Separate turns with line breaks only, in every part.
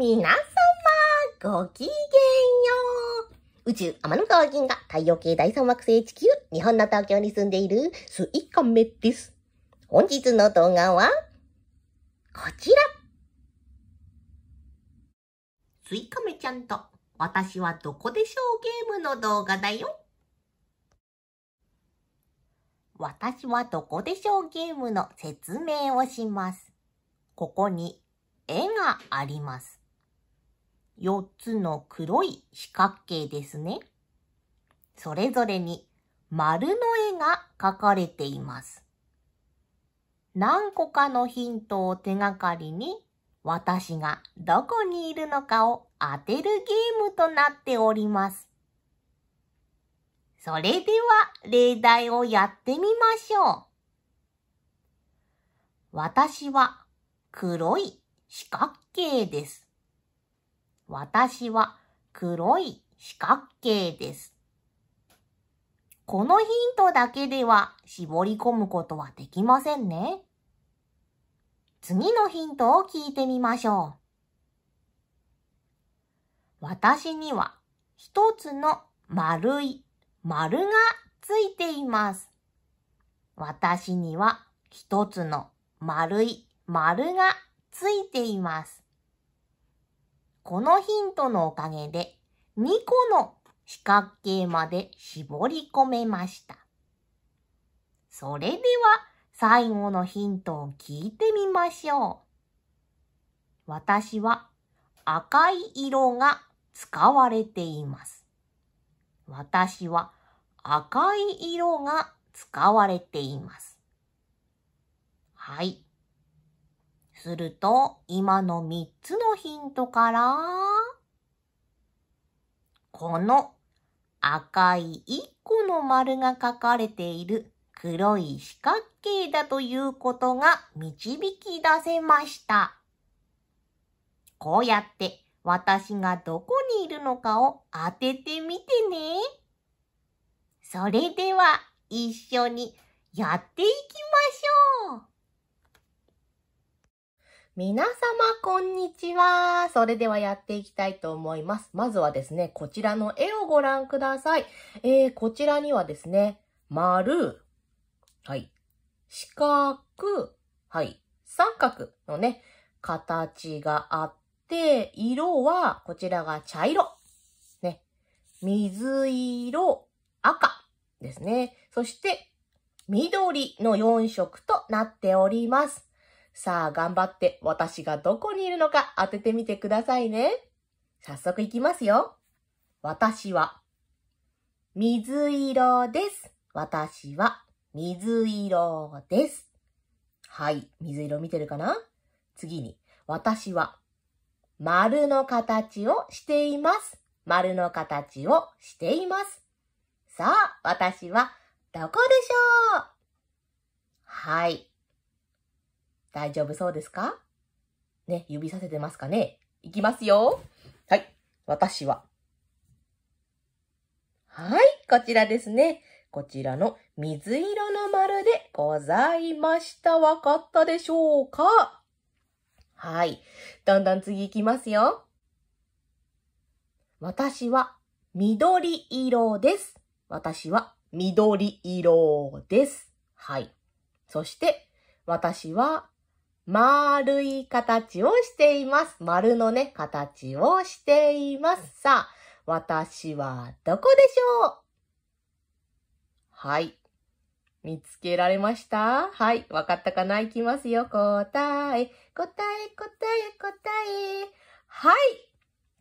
皆様、ごきげんよう。宇宙、天の川銀河、太陽系第三惑星地球、日本の東京に住んでいる、スイカメです。本日の動画は、こちら。スイカメちゃんと、私はどこでしょうゲームの動画だよ。私はどこでしょうゲームの説明をします。ここに絵があります。4つの黒い四角形ですね。それぞれに丸の絵が描かれています。何個かのヒントを手がかりに私がどこにいるのかを当てるゲームとなっております。それでは例題をやってみましょう。私は黒い四角形です。私は黒い四角形です。このヒントだけでは絞り込むことはできませんね。次のヒントを聞いてみましょう。私には一つの丸い丸がついています。私には一つの丸い丸がついています。このヒントのおかげで2個の四角形まで絞り込めました。それでは最後のヒントを聞いてみましょう。私は赤い色が使われています。私は赤い色が使われています。はい。すると、今の3つのヒントから、この赤い1個の丸が書かれている黒い四角形だということが導き出せました。こうやって私がどこにいるのかを当ててみてね。それでは一緒にやっていきましょう。皆様、こんにちは。
それではやっていきたいと思います。まずはですね、こちらの絵をご覧ください。えー、こちらにはですね、丸、はい、四角、はい、三角のね、形があって、色は、こちらが茶色、ね、水色、赤ですね。そして、緑の4色となっております。さあ、頑張って私がどこにいるのか当ててみてくださいね。早速いきますよ。私は、水色です。私は、水色です。はい、水色見てるかな次に、私は、丸の形をしています。丸の形をしています。さあ、私は、どこでしょうはい、大丈夫そうですかね、指させてますかねいきますよ。はい。私は。はい。こちらですね。こちらの水色の丸でございました。わかったでしょうかはい。だんだん次いきますよ。私は緑色です。私は緑色です。はい。そして、私は丸い形をしています。丸のね、形をしています。さあ、私はどこでしょうはい。見つけられましたはい。わかったかないきますよ。答え、答え、答え、答え。はい。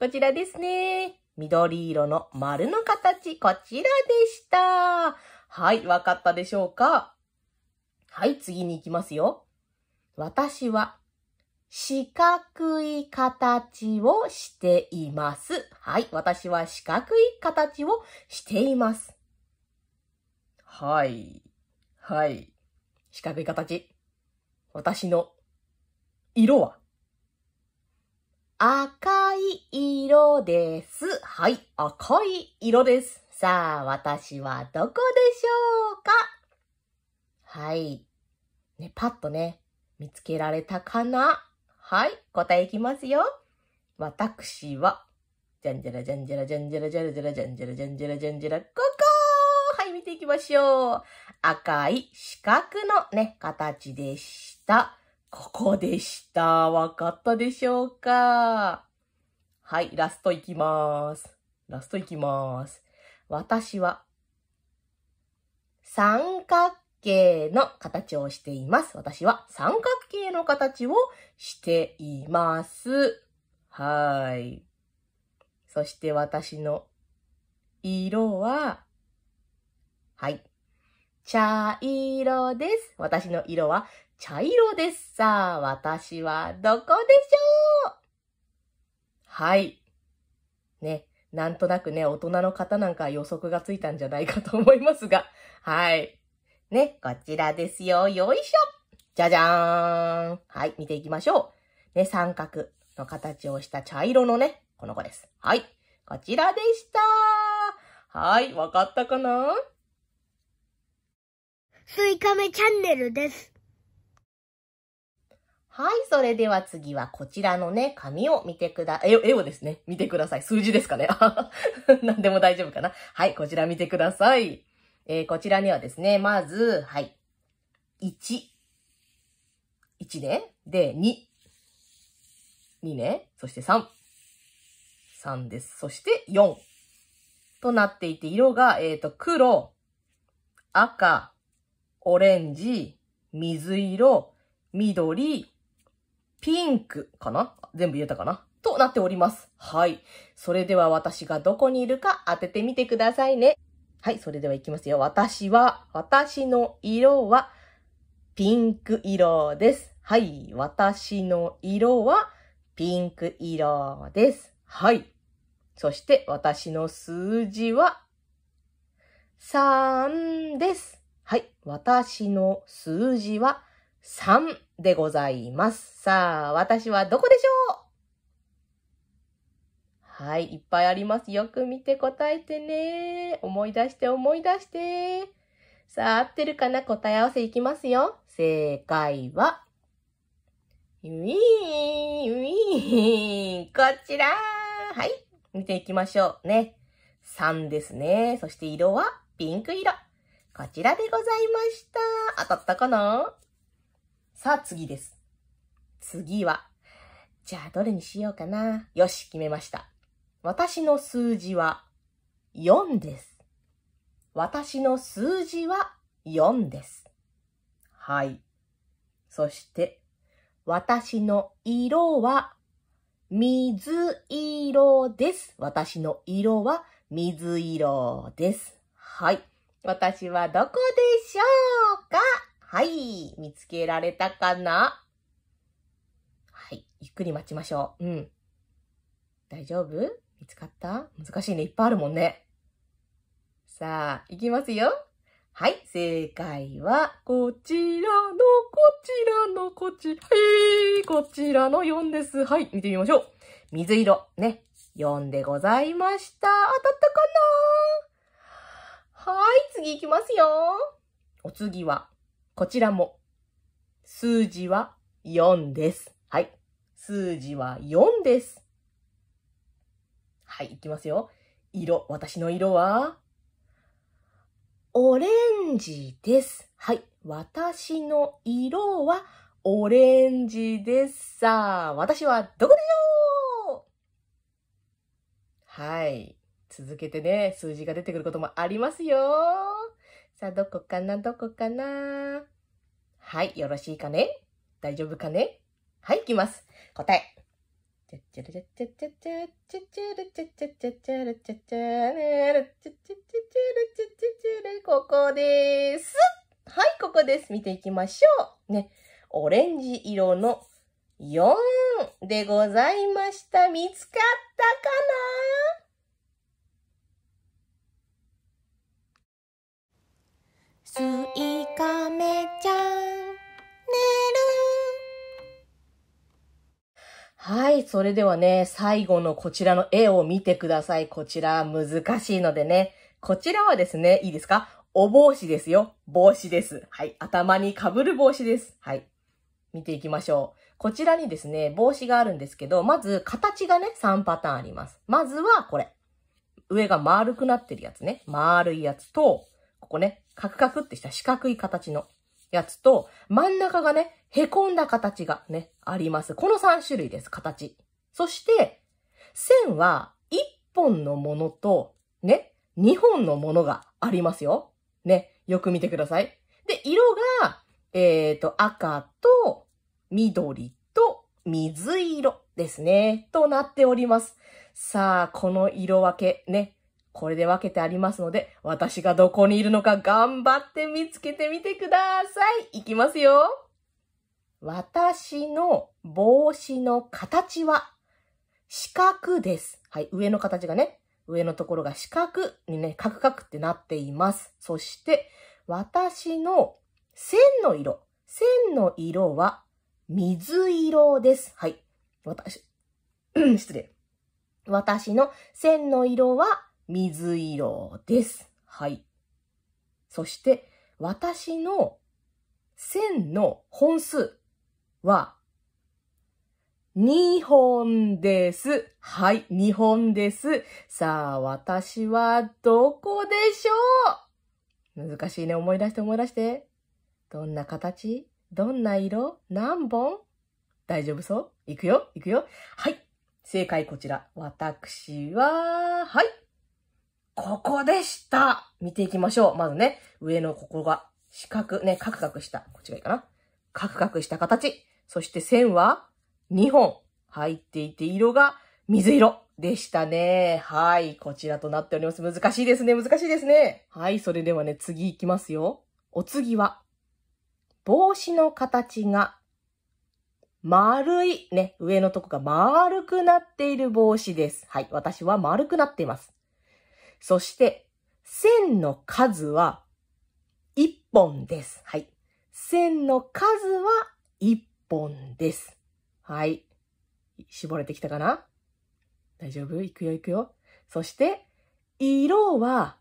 こちらですね。緑色の丸の形、こちらでした。はい。わかったでしょうかはい。次に行きますよ。私は四角い形をしています。はい。私は四角い形をしています。はい。はい。四角い形。私の色は赤い色です。はい。赤い色です。さあ、私はどこでしょうかはい。ね、パッとね、見つけられたかなはい、答えいきますよ。私は、じゃんじゃらじゃんじゃらじゃんじゃらじゃらじゃらじゃんじゃらじゃんじゃらじゃんじゃら、ここはい、見ていきましょう。赤い四角のね、形でした。ここでした。わかったでしょうかはい、ラストいきます。ラストいきます。私は、三角形の形をしています。私は三角形の形をしています。はい。そして私の色は、はい。茶色です。私の色は茶色です。さあ、私はどこでしょうはい。ね。なんとなくね、大人の方なんか予測がついたんじゃないかと思いますが。はい。ね、こちらですよ。よいしょじゃじゃーんはい、見ていきましょう。ね、三角の形をした茶色のね、この子です。はい、こちらでしたはい、わかっ
たかなスイカメチャンネルです。はい、それでは次はこちらのね、紙を見てく
だ、絵を、絵をですね、見てください。数字ですかね。何でも大丈夫かな。はい、こちら見てください。えー、こちらにはですね、まず、はい。1。1ね。で、2。2ね。そして3。3です。そして4。となっていて、色が、えっ、ー、と、黒、赤、オレンジ、水色、緑、ピンクかな全部言えたかなとなっております。はい。それでは私がどこにいるか当ててみてくださいね。はい、それでは行きますよ。私は、私の色はピンク色です。はい、私の色はピンク色です。はい。そして、私の数字は3です。はい。私の数字は3でございます。さあ、私はどこでしょうはい、いっぱいあります。よく見て答えてね。思い出して思い出して。さあ、合ってるかな答え合わせいきますよ。正解は、ウィーン、ウィーン、こちらはい、見ていきましょうね。3ですね。そして色はピンク色。こちらでございました。当たったかなさあ、次です。次は、じゃあどれにしようかな。よし、決めました。私の数字は4です。私の数字は4です。はい。そして、私の色は水色です。私の色は水色です。はい。私はどこでしょうかはい。見つけられたかなはい。ゆっくり待ちましょう。うん。大丈夫見つかった難しいね。いっぱいあるもんね。さあ、いきますよ。はい、正解は、こちらの、こちらの、こちら、はい、こちらの4です。はい、見てみましょう。水色、ね、4でございました。当たったかなはい、次いきますよ。お次は、こちらも、数字は4です。はい、数字は4です。はい、いきますよ。色、私の色は、オレンジです。はい、私の色は、オレンジです。さあ、私はどこでしょうはい。続けてね、数字が出てくることもありますよ。さあ、どこかな、どこかな。はい、よろしいかね大丈夫かねはい、いきます。答え。てってれてってってってってってってってってってってってってここです。はい、ここです。見ていきましょう。ね。オレンジ色の4でございました。見つかったかなスイカメちゃんはい。それではね、最後のこちらの絵を見てください。こちら難しいのでね。こちらはですね、いいですかお帽子ですよ。帽子です。はい。頭に被る帽子です。はい。見ていきましょう。こちらにですね、帽子があるんですけど、まず形がね、3パターンあります。まずはこれ。上が丸くなってるやつね。丸いやつと、ここね、カクカクってした四角い形の。やつと、真ん中がね、凹んだ形がね、あります。この3種類です、形。そして、線は1本のものと、ね、2本のものがありますよ。ね、よく見てください。で、色が、えっ、ー、と、赤と緑と水色ですね、となっております。さあ、この色分けね、これで分けてありますので、私がどこにいるのか頑張って見つけてみてください。いきますよ。私の帽子の形は四角です。はい、上の形がね、上のところが四角にね、カクカクってなっています。そして、私の線の色。線の色は水色です。はい。私、失礼。私の線の色は水色です。はい。そして、私の線の本数は、2本です。はい、2本です。さあ、私はどこでしょう難しいね。思い出して思い出して。どんな形どんな色何本大丈夫そういくよいくよはい。正解こちら。私は、はい。ここでした。見ていきましょう。まずね、上のここが四角、ね、カクカクした。こっちがいいかな。カクカクした形。そして線は2本入っていて、色が水色でしたね。はい。こちらとなっております。難しいですね。難しいですね。はい。それではね、次いきますよ。お次は、帽子の形が丸い、ね、上のとこが丸くなっている帽子です。はい。私は丸くなっています。そして、線の数は1本です。はい。線の数は1本です。はい。絞れてきたかな大丈夫いくよいくよ。そして、色は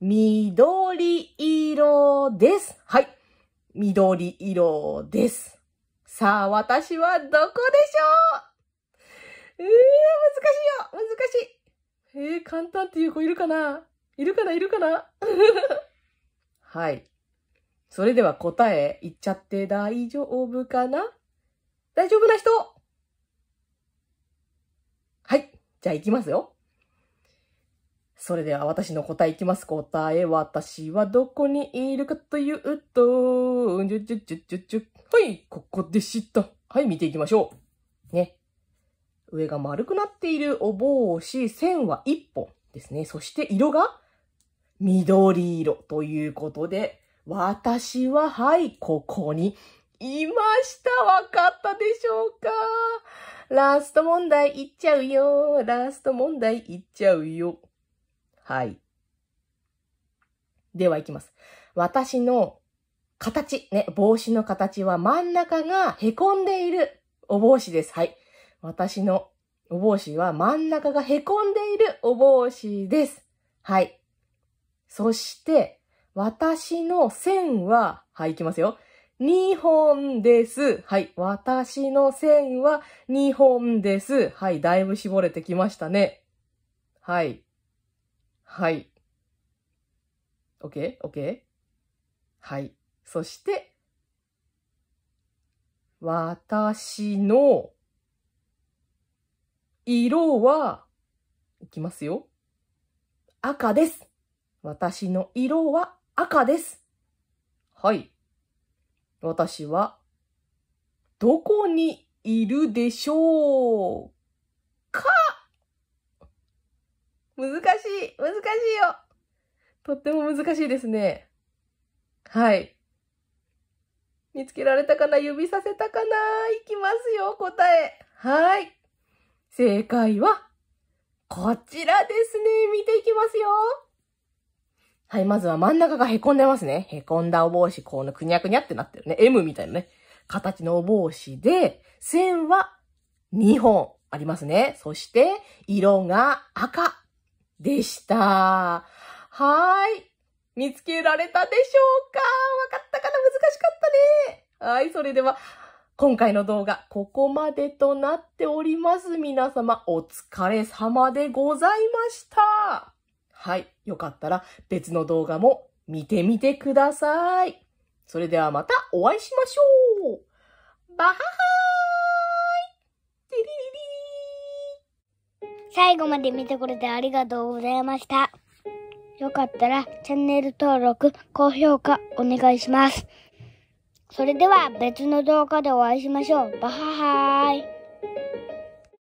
緑色です。はい。緑色です。さあ、私はどこでしょううー、難しいよ難しいええ、簡単っていう子いるかないるかないるかな はい。それでは答え言っちゃって大丈夫かな大丈夫な人はい。じゃあ行きますよ。それでは私の答えいきます。答え、私はどこにいるかというと、じゅじゅじゅじゅじゅ。はい、ここでした。はい、見ていきましょう。ね。上が丸くなっているお帽子、線は1本ですね。そして色が緑色ということで、私は、はい、ここにいました。わかったでしょうかラスト問題いっちゃうよ。ラスト問題いっちゃうよ。はい。では行きます。私の形、ね、帽子の形は真ん中が凹んでいるお帽子です。はい。私のお帽子は真ん中が凹んでいるお帽子です。はい。そして、私の線は、はい、いきますよ。2本です。はい。私の線は2本です。はい。だいぶ絞れてきましたね。はい。はい。OK?OK?、o k o k はい。そして、私の色は、いきますよ。赤です。私の色は赤です。はい。私は、どこにいるでしょうか難しい、難しいよ。とっても難しいですね。はい。見つけられたかな指させたかないきますよ、答え。はい。正解は、こちらですね。見ていきますよ。はい、まずは真ん中が凹んでますね。凹んだお帽子、このくにゃくにゃってなってるね。M みたいなね、形のお帽子で、線は2本ありますね。そして、色が赤でした。はい。見つけられたでしょうかわかったかな難しかったね。はい、それでは、今回の動画、ここまでとなっております。皆様、お疲れ様でございました。はい。よかったら別の動画も見てみてください。それではまたお会いしまし
ょう。バハハーイリリリ最後まで見てくれてありがとうございました。よかったらチャンネル登録、高評価お願いします。それでは別の動画でお会いしましょう。バハハー
イ。